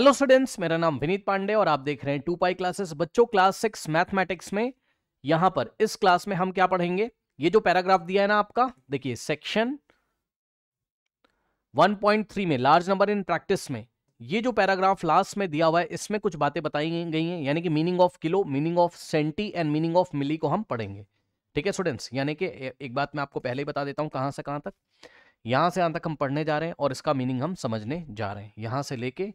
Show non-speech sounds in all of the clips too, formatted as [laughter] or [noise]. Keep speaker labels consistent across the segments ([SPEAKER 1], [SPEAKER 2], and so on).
[SPEAKER 1] Hello students मेरा नाम विनीत पांडे और आप देख रहे हैं टू पाई क्लासेस बच्चों क्लास सिक्स मैथमेटिक्स में यहां पर इस क्लास में हम क्या पढ़ेंगे ये जो पैराग्राफ दिया है ना आपका देखिए सेक्शन 1.3 में लार्ज नंबर इन प्रैक्टिस में ये जो पैराग्राफ लास्ट में दिया हुआ है इसमें कुछ बातें बताई गई हैं यानी कि meaning of kilo meaning of centi and meaning of milli को हम पढ़ेंगे ठीक है स्टूडेंट्स यानी कि एक बात मैं आपको पहले ही बता देता हूँ कहाँ से कहाँ तक यहाँ से यहाँ तक हम पढ़ने जा रहे हैं और इसका मीनिंग हम समझने जा रहे हैं यहाँ से लेके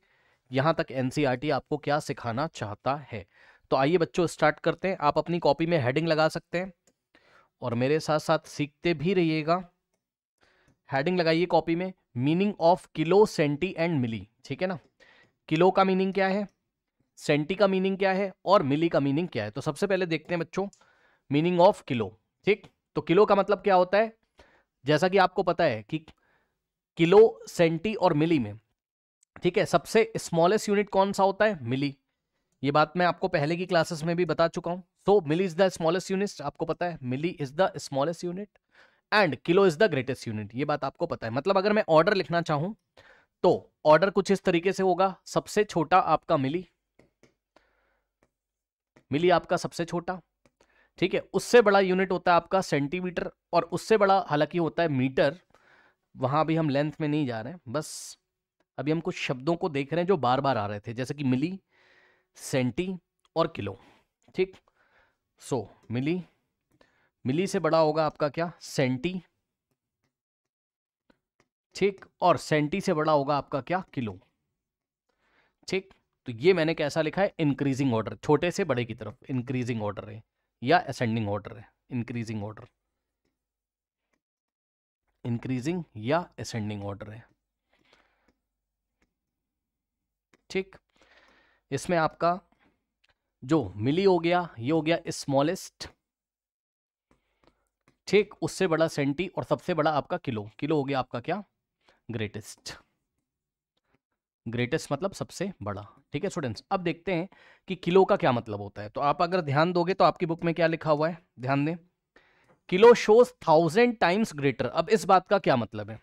[SPEAKER 1] यहाँ तक एन e आपको क्या सिखाना चाहता है तो आइए बच्चों स्टार्ट करते हैं आप अपनी कॉपी में हेडिंग लगा सकते हैं और मेरे साथ साथ सीखते भी रहिएगा हेडिंग लगाइए कॉपी में meaning of kilo centi and milli ठीक है ना किलो का मीनिंग क्या है सेंटी का मीनिंग क्या है और मिली का मीनिंग क्या है तो सबसे पहले देखते हैं बच्चों मीनिंग ऑफ किलो ठीक तो किलो का मतलब क्या होता है जैसा कि आपको पता है कि किलो सेंटी और मिली में ठीक है सबसे स्मॉलेस्ट यूनिट कौन सा होता है मिली ये बात मैं आपको पहले की क्लासेस में भी बता चुका हूं तो milli is the smallest unit आपको पता है milli is the smallest unit and kilo is the greatest unit ये बात आपको पता है मतलब अगर मैं ऑर्डर लिखना चाहूं तो ऑर्डर कुछ इस तरीके से होगा सबसे छोटा आपका मिली मिली आपका सबसे छोटा ठीक है उससे बड़ा यूनिट होता है आपका सेंटीमीटर और उससे बड़ा हालांकि होता है मीटर वहां भी हम लेंथ में नहीं जा रहे हैं बस अभी हम कुछ शब्दों को देख रहे हैं जो बार बार आ रहे थे जैसे कि मिली सेंटी और किलो ठीक सो so, मिली मिली से बड़ा होगा आपका क्या सेंटी ठीक और सेंटी से बड़ा होगा आपका क्या किलो ठीक तो ये मैंने कैसा लिखा है इंक्रीजिंग ऑर्डर छोटे से बड़े की तरफ इंक्रीजिंग ऑर्डर है या असेंडिंग ऑर्डर है इंक्रीजिंग ऑर्डर इंक्रीजिंग या असेंडिंग ऑर्डर है ठीक इसमें आपका जो मिली हो गया ये हो गया स्मॉलेस्ट ठीक उससे बड़ा सेंटी और सबसे बड़ा आपका किलो किलो हो गया आपका क्या ग्रेटेस्ट ग्रेटेस्ट मतलब सबसे बड़ा ठीक है स्टूडेंट्स अब देखते हैं कि किलो का क्या मतलब होता है तो आप अगर ध्यान दोगे तो आपकी बुक में क्या लिखा हुआ है ध्यान दें kilo shows thousand times greater अब इस बात का क्या मतलब है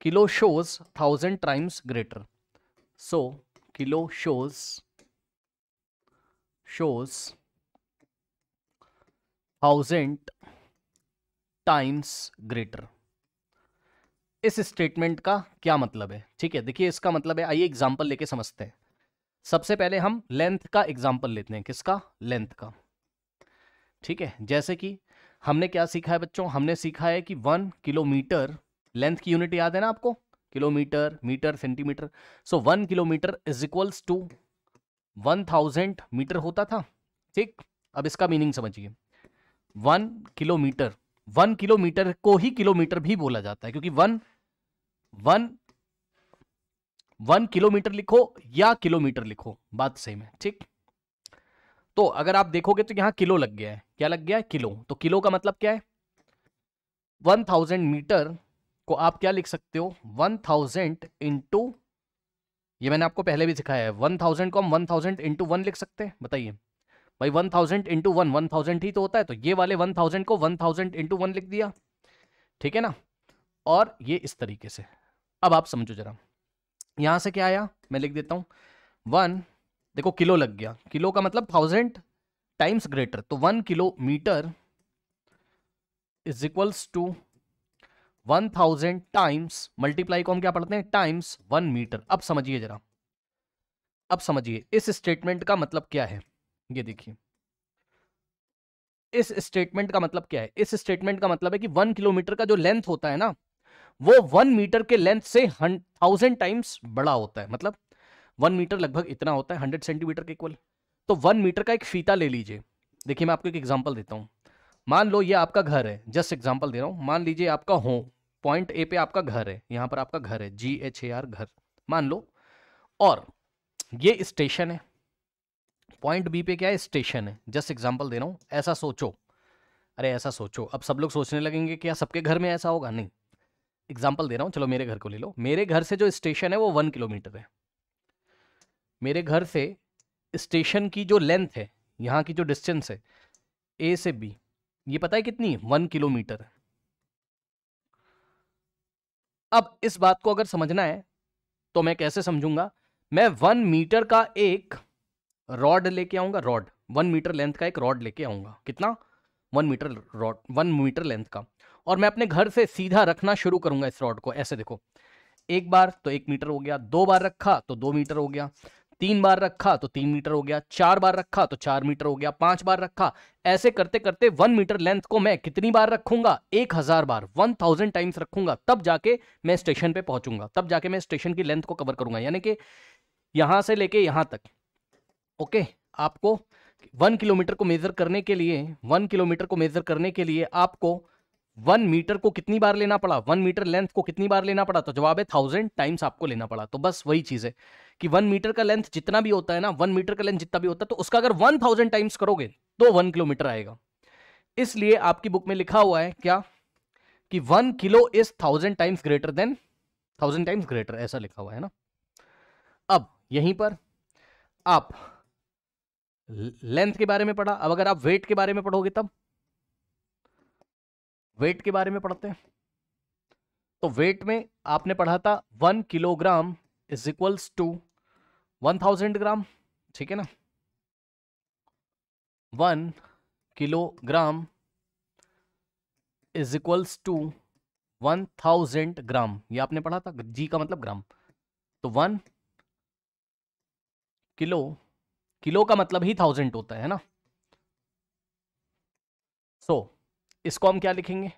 [SPEAKER 1] kilo shows thousand times greater so kilo shows shows thousand times greater इस स्टेटमेंट का क्या मतलब है ठीक है देखिए इसका मतलब है आइए एग्जाम्पल लेके समझते हैं सबसे पहले हम लेंथ का एग्जाम्पल लेते हैं किसका लेंथ का ठीक है जैसे कि हमने क्या सीखा है बच्चों हमने सीखा है कि वन किलोमीटर लेंथ की यूनिट याद है ना आपको kilometre metre centimetre so one kilometre is equals to one thousand metre होता था ठीक अब इसका मीनिंग समझिए वन किलोमीटर वन किलोमीटर को ही किलोमीटर भी बोला जाता है क्योंकि वन वन वन किलोमीटर लिखो या किलोमीटर लिखो बात सेम है ठीक तो अगर आप देखोगे तो यहां किलो लग गया है क्या लग गया है किलो तो किलो का मतलब क्या है वन थाउजेंड मीटर को आप क्या लिख सकते हो वन थाउजेंड इंटू ये मैंने आपको पहले भी सिखाया है वन थाउजेंड को हम वन थाउजेंड इंटू वन लिख सकते हैं बताइए भाई one thousand into one one thousand ही तो होता है तो ये वाले वन थाउजेंड को वन थाउजेंड इंटू वन लिख दिया ठीक है ना और ये इस तरीके से अब आप समझो जरा यहां से क्या आया मैं लिख देता हूं वन देखो किलो लग गया किलो का मतलब थाउजेंड टाइम्स ग्रेटर तो one kilometre is equals to one thousand times multiply को हम क्या पढ़ते हैं टाइम्स वन मीटर अब समझिए जरा अब समझिए इस स्टेटमेंट का मतलब क्या है ये देखिए इस स्टेटमेंट का मतलब क्या है इस स्टेटमेंट का मतलब है कि वन किलोमीटर का जो लेंथ होता है ना वो वन मीटर के लेंथ से थाउजेंड टाइम्स बड़ा होता है मतलब वन मीटर लगभग इतना होता है हंड्रेड सेंटीमीटर के इक्वल तो वन मीटर का एक फीता ले लीजिए देखिए मैं आपको एक एग्जांपल देता हूँ मान लो ये आपका घर है जस्ट एग्जांपल दे रहा हूँ मान लीजिए आपका होम पॉइंट ए पे आपका घर है यहां पर आपका घर है जी एच ए आर घर मान लो और ये स्टेशन है पॉइंट बी पे क्या है स्टेशन है जस्ट एग्जाम्पल दे रहा हूँ ऐसा सोचो अरे ऐसा सोचो अब सब लोग सोचने लगेंगे क्या सबके घर में ऐसा होगा नहीं एग्जाम्पल दे रहा हूँ चलो मेरे घर को ले लो मेरे घर से जो स्टेशन है वो वन किलोमीटर है मेरे घर से स्टेशन की जो लेंथ है यहाँ की जो डिस्टेंस है ए से बी ये पता है कितनी वन किलोमीटर है अब इस बात को अगर समझना है तो मैं कैसे समझूंगा मैं वन मीटर का एक रॉड लेके आऊंगा रॉड वन मीटर लेंथ का एक रॉड लेके आऊंगा कितना one metre rod one metre length का और मैं अपने घर से सीधा रखना शुरू करूंगा इस रॉड को ऐसे देखो एक बार तो एक मीटर हो गया दो बार रखा तो दो मीटर हो गया तीन बार रखा तो तीन मीटर हो गया चार बार रखा तो चार मीटर हो गया पांच बार रखा ऐसे करते करते वन मीटर लेंथ को मैं कितनी बार रखूंगा एक हजार बार वन थाउजेंड टाइम्स रखूंगा तब जाके मैं स्टेशन पे पहुंचूंगा तब जाके मैं स्टेशन की लेंथ को कवर करूंगा यानी कि यहां से लेके यहां तक ओके आपको वन किलोमीटर को मेजर करने के लिए वन किलोमीटर को मेजर करने के लिए आपको वन मीटर को कितनी बार लेना पड़ा वन मीटर लेंथ को कितनी बार लेना पड़ा तो जवाब है थाउजेंड टाइम्स आपको लेना पड़ा तो बस वही चीज़ है कि वन मीटर का लेंथ जितना भी होता है ना वन मीटर का लेंथ जितना भी होता है तो उसका अगर वन थाउजेंड टाइम्स करोगे तो वन किलोमीटर आएगा इसलिए आपकी बुक में लिखा हुआ है क्या कि one kilo is thousand times greater than thousand times greater ऐसा लिखा हुआ है ना अब यहीं पर आप लेंथ के बारे में पढ़ा अब अगर आप वेट के बारे में पढ़ोगे तब वेट के बारे में पढ़ते हैं तो वेट में आपने पढ़ा था one kilogram is equals to one thousand gram ठीक है ना one kilogram is equals to one thousand gram ये आपने पढ़ा था जी का मतलब ग्राम तो वन किलो किलो का मतलब ही थाउजेंड होता है ना सो so, इसको हम क्या लिखेंगे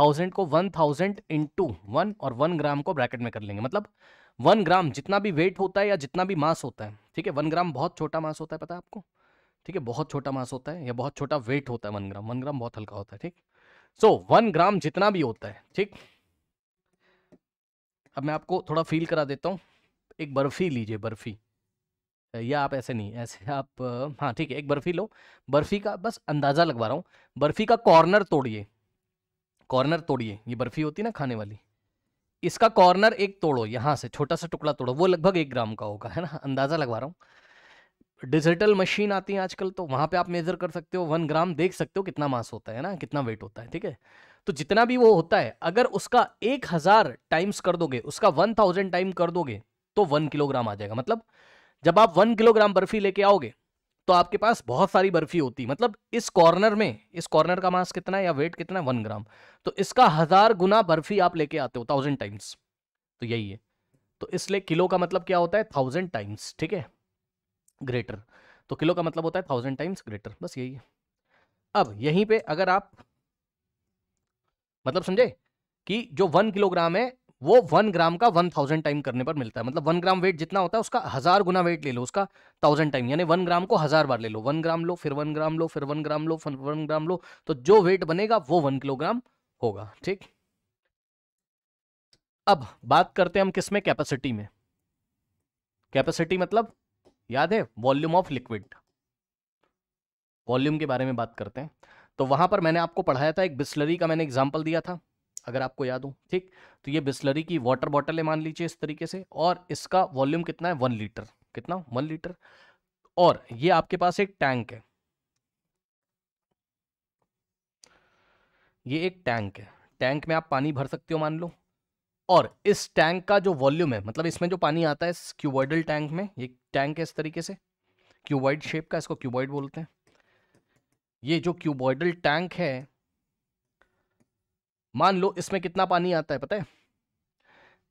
[SPEAKER 1] थाउजेंड को वन थाउजेंड इंटू वन और वन ग्राम को ब्रैकेट में कर लेंगे मतलब वन ग्राम जितना भी वेट होता है या जितना भी मास होता है ठीक है वन ग्राम बहुत छोटा मास होता है पता है आपको ठीक है बहुत छोटा मास होता है या बहुत छोटा वेट होता है वन ग्राम वन ग्राम बहुत हल्का होता है ठीक सो वन ग्राम जितना भी होता है ठीक अब मैं आपको थोड़ा फील करा देता हूँ एक बर्फ़ी लीजिए बर्फ़ी या आप ऐसे नहीं ऐसे आप हाँ ठीक है एक बर्फ़ी लो बर्फ़ी का बस अंदाज़ा लगवा रहा हूँ बर्फ़ी का कॉर्नर तोड़िए कॉर्नर तोड़िए ये बर्फ़ी होती है ना खाने वाली इसका कॉर्नर एक तोड़ो यहां से छोटा सा टुकड़ा तोड़ो वो लगभग एक ग्राम का होगा है ना अंदाज़ा लगवा रहा हूँ डिजिटल मशीन आती है आजकल तो वहां पे आप मेज़र कर सकते हो वन ग्राम देख सकते हो कितना मास होता है ना कितना वेट होता है ठीक है तो जितना भी वो होता है अगर उसका एक हज़ार टाइम्स कर दोगे उसका वन थाउजेंड टाइम कर दोगे तो वन किलोग्राम आ जाएगा मतलब जब आप वन किलोग्राम बर्फी लेके आओगे तो आपके पास बहुत सारी बर्फी होती मतलब इस कॉर्नर में इस कॉर्नर का मास कितना है या वेट कितना है वन ग्राम तो इसका हजार गुना बर्फी आप लेके आते हो थाउजेंड टाइम्स तो यही है तो इसलिए किलो का मतलब क्या होता है थाउजेंड टाइम्स ठीक है ग्रेटर तो किलो का मतलब होता है थाउजेंड टाइम्स ग्रेटर बस यही है अब यहीं पे अगर आप मतलब समझे कि जो वन किलोग्राम है वो वन ग्राम का वन थाउजेंड टाइम करने पर मिलता है मतलब वन ग्राम वेट जितना होता है उसका हज़ार गुना वेट ले लो उसका थाउजेंड टाइम यानी वन ग्राम को हज़ार बार ले लो वन ग्राम लो फिर वन ग्राम लो फिर वन ग्राम लो फिर वन ग्राम लो तो जो वेट बनेगा वो वन किलोग्राम होगा ठीक अब बात करते हैं हम किसमें कैपेसिटी में कैपेसिटी मतलब याद है वॉल्यूम ऑफ लिक्विड वॉल्यूम के बारे में बात करते हैं तो वहां पर मैंने आपको पढ़ाया था एक बिस्लरी का मैंने एग्जाम्पल दिया था अगर आपको याद हो ठीक तो ये बिस्लरी की वाटर बॉटल है मान लीजिए इस तरीके से और इसका वॉल्यूम कितना है वन लीटर कितना वन लीटर और ये आपके पास एक टैंक है ये एक टैंक है टैंक में आप पानी भर सकते हो मान लो और इस टैंक का जो वॉल्यूम है मतलब इसमें जो पानी आता है इस क्यूबॉइडल टैंक में ये टैंक है इस तरीके से क्यूबॉइड शेप का इसको क्यूबॉइड बोलते हैं ये जो क्यूबॉइडल टैंक है मान लो इसमें कितना पानी आता है पता है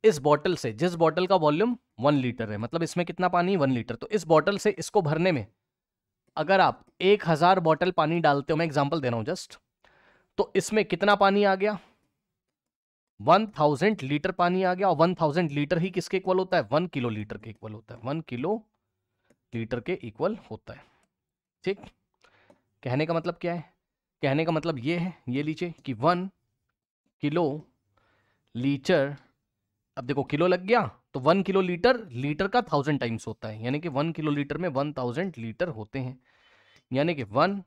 [SPEAKER 1] इस बॉटल से जिस बॉटल का वॉल्यूम वन लीटर है मतलब इसमें कितना पानी वन लीटर तो इस बॉटल से इसको भरने में अगर आप एक हज़ार बॉटल पानी डालते हो मैं एग्जाम्पल दे रहा हूं जस्ट तो इसमें कितना पानी आ गया वन थाउजेंड लीटर पानी आ गया और वन थाउजेंड लीटर ही किसके इक्वल होता है वन किलो लीटर के इक्वल होता है वन किलो लीटर के इक्वल होता है ठीक कहने का मतलब क्या है कहने का मतलब ये है ये लीजिए कि वन किलो लीटर अब देखो किलो लग गया तो वन किलो लीटर लीटर का थाउजेंड टाइम्स होता है यानी कि वन किलो लीटर में वन थाउजेंड लीटर होते हैं यानी कि वन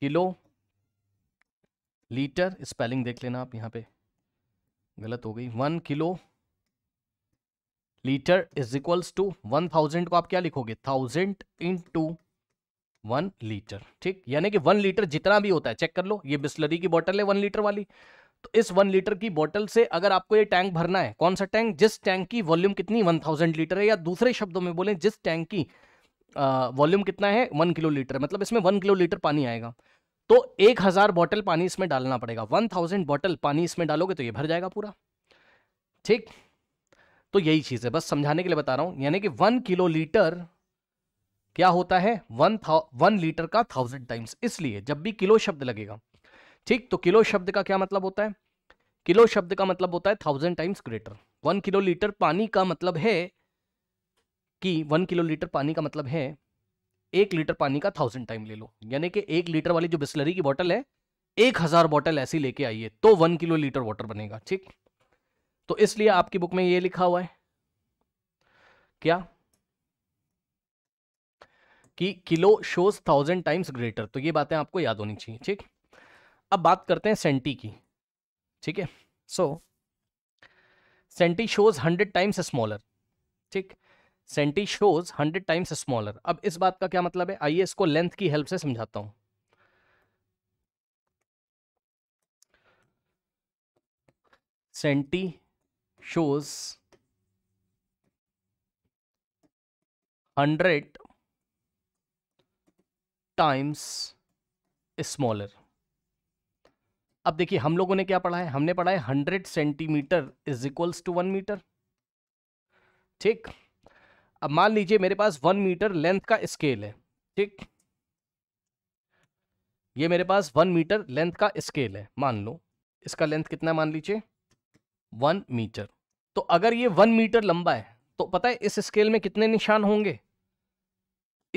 [SPEAKER 1] किलो लीटर स्पेलिंग देख लेना आप यहाँ पे गलत हो गई one kilo litre is equals to one thousand को आप क्या लिखोगे thousand into one litre ठीक यानी कि वन लीटर जितना भी होता है चेक कर लो ये बिस्लरी की बॉटल है वन लीटर वाली तो इस वन लीटर की बोतल से अगर आपको ये टैंक भरना है कौन सा टैंक जिस टैंक की वॉल्यूम कितनी वन थाउजेंड लीटर है या दूसरे शब्दों में बोलें जिस टैंक की वॉल्यूम कितना है वन किलो लीटर मतलब इसमें वन किलो लीटर पानी आएगा तो एक हज़ार बॉटल पानी इसमें डालना पड़ेगा वन थाउजेंड बॉटल पानी इसमें डालोगे तो ये भर जाएगा पूरा ठीक तो यही चीज़ है बस समझाने के लिए बता रहा हूं यानी कि वन किलो लीटर क्या होता है वन था वन लीटर का थाउजेंड टाइम्स इसलिए जब भी किलो शब्द लगेगा ठीक तो किलो शब्द का क्या मतलब होता है किलो शब्द का मतलब होता है thousand times greater one kilo litre पानी का मतलब है कि वन किलो लीटर पानी का मतलब है एक लीटर पानी का थाउजेंड टाइम ले लो यानी कि एक लीटर वाली जो बिस्लरी की बॉटल है एक हज़ार बॉटल ऐसी लेके आइए तो वन किलो लीटर वाटर बनेगा ठीक तो इसलिए आपकी बुक में ये लिखा हुआ है क्या कि kilo shows thousand times greater तो ये बातें आपको याद होनी चाहिए ठीक अब बात करते हैं सेंटी की ठीक है so centi shows hundred times smaller ठीक centi shows hundred times smaller अब इस बात का क्या मतलब है आइए इसको लेंथ की हेल्प से समझाता हूं centi shows hundred times smaller अब देखिए हम लोगों ने क्या पढ़ा है हमने पढ़ा है hundred centimetre is equals to one metre ठीक अब मान लीजिए मेरे पास वन मीटर लेंथ का स्केल है ठीक ये मेरे पास वन मीटर लेंथ का स्केल है मान लो इसका लेंथ कितना मान लीजिए वन मीटर तो अगर ये वन मीटर लंबा है तो पता है इस स्केल में कितने निशान होंगे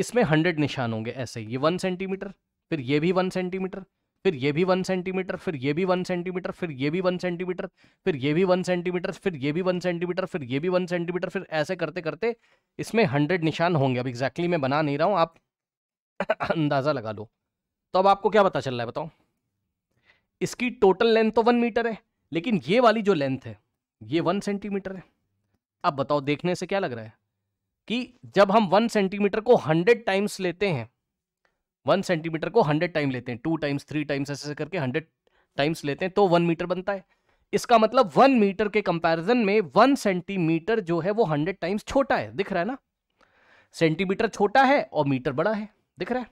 [SPEAKER 1] इसमें हंड्रेड निशान होंगे ऐसे ये वन सेंटीमीटर फिर ये भी वन सेंटीमीटर फिर ये भी वन सेंटीमीटर फिर ये भी वन सेंटीमीटर फिर ये भी वन सेंटीमीटर फिर ये भी वन सेंटीमीटर फिर ये भी वन सेंटीमीटर फिर ये भी वन सेंटीमीटर फिर ऐसे करते करते इसमें हंड्रेड निशान होंगे अब एग्जैक्टली मैं बना नहीं रहा हूँ आप [coughs] अंदाज़ा लगा लो तो अब आपको क्या पता चल रहा है बताओ इसकी टोटल लेंथ तो वन मीटर है लेकिन ये वाली जो लेंथ है ये वन सेंटीमीटर है अब बताओ देखने से क्या लग रहा है कि जब हम वन सेंटीमीटर को हंड्रेड टाइम्स लेते हैं वन सेंटीमीटर को हंड्रेड टाइम लेते हैं टू टाइम्स थ्री टाइम्स ऐसे ऐसे करके हंड्रेड टाइम्स लेते हैं तो वन मीटर बनता है इसका मतलब वन मीटर के कंपैरिजन में वन सेंटीमीटर जो है वो हंड्रेड टाइम्स छोटा है दिख रहा है ना सेंटीमीटर छोटा है और मीटर बड़ा है दिख रहा है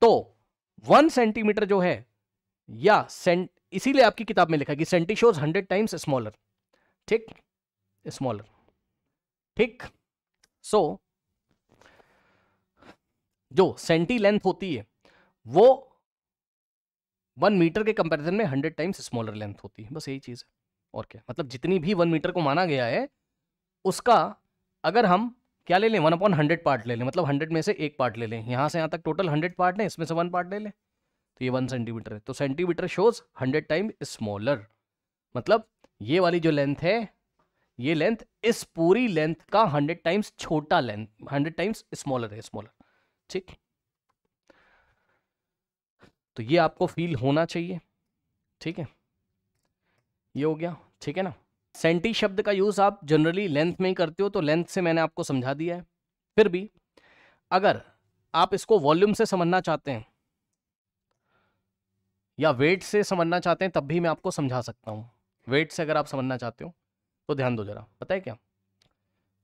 [SPEAKER 1] तो वन सेंटीमीटर जो है या सेंट इसीलिए आपकी किताब में लिखा कि centi shows hundred times smaller ठीक स्मॉलर ठीक सो so, जो सेंटी लेंथ होती है वो वन मीटर के कंपैरिजन में हंड्रेड टाइम्स स्मॉलर लेंथ होती है बस यही चीज़ है और क्या मतलब जितनी भी वन मीटर को माना गया है उसका अगर हम क्या ले लें वन अपॉन हंड्रेड पार्ट ले लें मतलब हंड्रेड में से एक पार्ट ले लें यहाँ से यहाँ तक टोटल हंड्रेड पार्ट है इसमें से वन पार्ट ले लें तो ये वन सेंटीमीटर है तो centimetre shows hundred time smaller मतलब ये वाली जो लेंथ है ये लेंथ इस पूरी लेंथ का हंड्रेड टाइम्स छोटा लेंथ हंड्रेड टाइम्स स्मॉलर है स्मॉलर ठीक तो ये आपको फील होना चाहिए ठीक है ये हो गया ठीक है ना सेंटी शब्द का यूज़ आप जनरली लेंथ में ही करते हो तो लेंथ से मैंने आपको समझा दिया है फिर भी अगर आप इसको वॉल्यूम से समझना चाहते हैं या वेट से समझना चाहते हैं तब भी मैं आपको समझा सकता हूं वेट से अगर आप समझना चाहते हो तो ध्यान दो जरा पता है क्या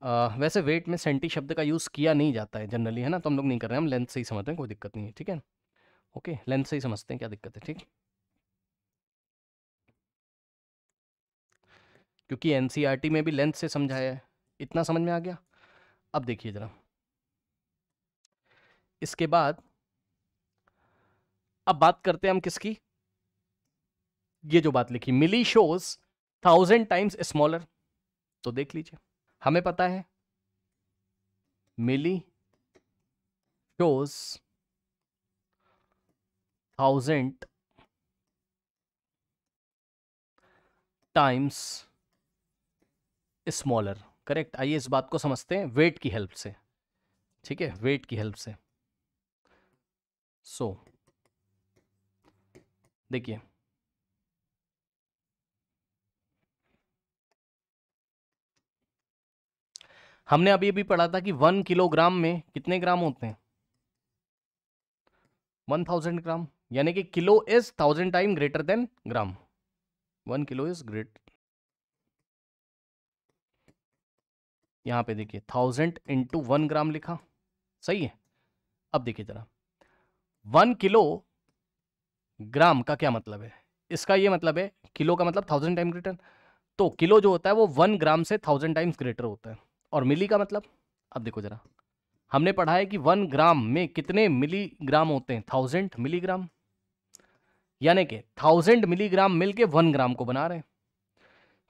[SPEAKER 1] आ, वैसे वेट में सेंटी शब्द का यूज़ किया नहीं जाता है जनरली है ना तो हम लोग नहीं कर रहे हैं हम लेंथ से ही समझते हैं कोई दिक्कत नहीं है ठीक है ओके लेंथ से ही समझते हैं क्या दिक्कत है ठीक क्योंकि एन e में भी लेंथ से समझाया है इतना समझ में आ गया अब देखिए ज़रा इसके बाद अब बात करते हैं हम किसकी ये जो बात लिखी milli shows thousand times smaller तो देख लीजिए हमें पता है milli shows thousand times smaller correct आइए इस बात को समझते हैं वेट की हेल्प से ठीक है वेट की हेल्प से सो so, देखिए हमने अभी अभी पढ़ा था कि वन किलोग्राम में कितने ग्राम होते हैं वन थाउजेंड ग्राम यानी कि kilo is thousand time greater than gram one kilo is great यहां पे देखिए थाउजेंड इंटू वन ग्राम लिखा सही है अब देखिए जरा वन किलो ग्राम का क्या मतलब है इसका ये मतलब है किलो का मतलब थाउजेंड टाइम ग्रेटर तो किलो जो होता है वो वन ग्राम से थाउजेंड टाइम्स ग्रेटर होता है और मिली का मतलब अब देखो ज़रा हमने पढ़ा है कि वन ग्राम में कितने मिलीग्राम होते हैं थाउजेंड मिलीग्राम यानी कि थाउजेंड मिलीग्राम मिलके वन ग्राम को बना रहे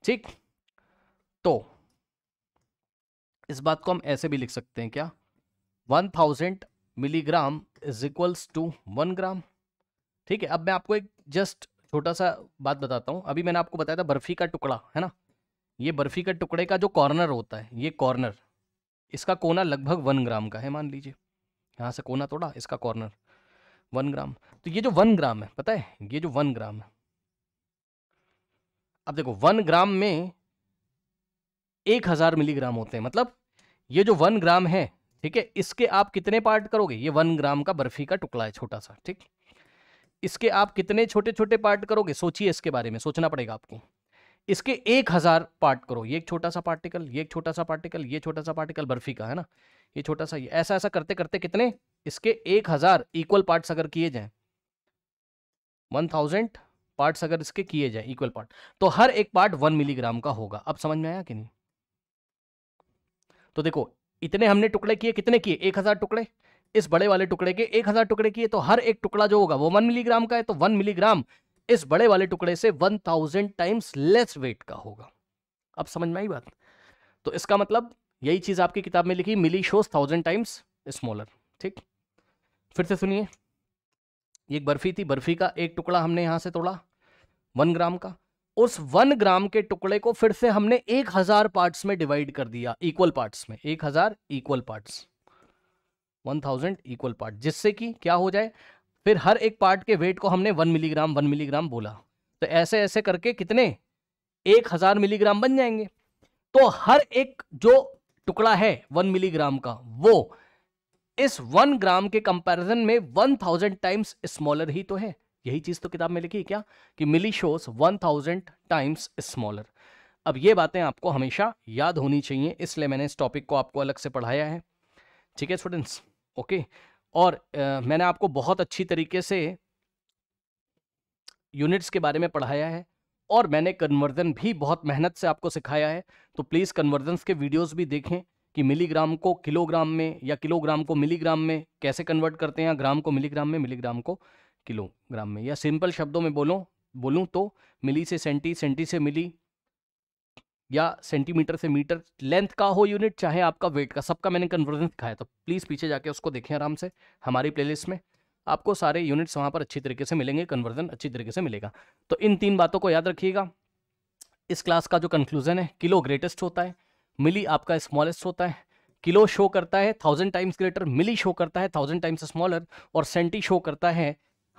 [SPEAKER 1] ठीक तो इस बात को हम ऐसे भी लिख सकते हैं क्या one thousand milligram is equals to one gram ठीक है अब मैं आपको एक जस्ट छोटा सा बात बताता हूं अभी मैंने आपको बताया था बर्फी का टुकड़ा है ना ये बर्फ़ी के टुकड़े का जो कॉर्नर होता है ये कॉर्नर इसका कोना लगभग वन ग्राम का है मान लीजिए यहाँ से कोना तोड़ा इसका कॉर्नर वन ग्राम तो ये जो वन ग्राम है पता है ये जो वन ग्राम है अब देखो वन ग्राम में एक हज़ार मिलीग्राम होते हैं मतलब ये जो वन ग्राम है ठीक है इसके आप कितने पार्ट करोगे ये वन ग्राम का बर्फ़ी का टुकड़ा है छोटा सा ठीक इसके आप कितने छोटे छोटे पार्ट करोगे सोचिए इसके बारे में सोचना पड़ेगा आपको इसके एक हज़ार पार्ट करो ये एक छोटा सा पार्टिकल ये एक छोटा सा पार्टिकल ये छोटा सा पार्टिकल बर्फी का है ना ये छोटा सा ये ऐसा ऐसा करते करते कितने इसके एक हज़ार इक्वल पार्ट अगर किए जाए वन थाउजेंड पार्ट अगर इसके किए जाए इक्वल पार्ट तो हर एक पार्ट वन मिलीग्राम का होगा अब समझ में आया कि नहीं तो देखो इतने हमने टुकड़े किए कितने किए एक हज़ार टुकड़े इस बड़े वाले टुकड़े के एक हज़ार टुकड़े किए तो हर एक टुकड़ा जो होगा वो वन मिलीग्राम का है तो वन मिलीग्राम इस बड़े वाले टुकड़े से one thousand times less weight का होगा अब समझ में आई बात तो इसका मतलब यही चीज़ आपकी किताब में लिखी milli shows thousand times smaller ठीक फिर से सुनिए एक बर्फी थी बर्फी का एक टुकड़ा हमने यहां से तोड़ा वन ग्राम का उस वन ग्राम के टुकड़े को फिर से हमने एक हजार पार्ट्स में डिवाइड कर दिया इक्वल पार्ट्स में एक हजार equal parts one thousand equal part जिससे कि क्या हो जाए फिर हर एक पार्ट के वेट को हमने वन मिलीग्राम वन मिलीग्राम बोला तो ऐसे ऐसे करके कितने एक हजार मिलीग्राम बन जाएंगे तो हर एक जो टुकड़ा है वन मिलीग्राम का वो इस वन ग्राम के कंपैरिजन में वन थाउजेंड टाइम्स स्मॉलर ही तो है यही चीज तो किताब में लिखी है क्या कि milli shows one thousand times smaller अब ये बातें आपको हमेशा याद होनी चाहिए इसलिए मैंने इस टॉपिक को आपको अलग से पढ़ाया है ठीक है स्टूडेंट्स ओके okay. और आ, मैंने आपको बहुत अच्छी तरीके से यूनिट्स के बारे में पढ़ाया है और मैंने कन्वर्जन भी बहुत मेहनत से आपको सिखाया है तो प्लीज़ कन्वर्जन के वीडियोस भी देखें कि मिलीग्राम को किलोग्राम में या किलोग्राम को मिलीग्राम में कैसे कन्वर्ट करते हैं ग्राम को मिलीग्राम में मिलीग्राम को किलोग्राम में या सिंपल शब्दों में बोलो बोलूँ तो मिली से सेंटी सेंटी से मिली या सेंटीमीटर से मीटर लेंथ का हो यूनिट चाहे आपका वेट का सबका मैंने कन्वर्जन दिखाया तो प्लीज़ पीछे जाके उसको देखें आराम से हमारी प्लेलिस्ट में आपको सारे यूनिट्स वहाँ पर अच्छी तरीके से मिलेंगे कन्वर्जन अच्छी तरीके से मिलेगा तो इन तीन बातों को याद रखिएगा इस क्लास का जो कंक्लूजन है किलो ग्रेटेस्ट होता है मिली आपका स्मॉलेस्ट होता है किलो शो करता है thousand times greater milli show करता है थाउजेंड टाइम्स स्मॉलर और सेंटी शो करता है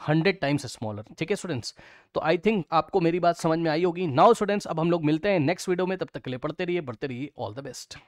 [SPEAKER 1] हंड्रेड टाइम्स स्मॉलर ठीक है स्टूडेंट्स तो आई थिंक आपको मेरी बात समझ में आई होगी नाउ स्टूडेंट्स अब हम लोग मिलते हैं नेक्स्ट वीडियो में तब तक के लिए पढ़ते रहिए बढ़ते रहिए ऑल द बेस्ट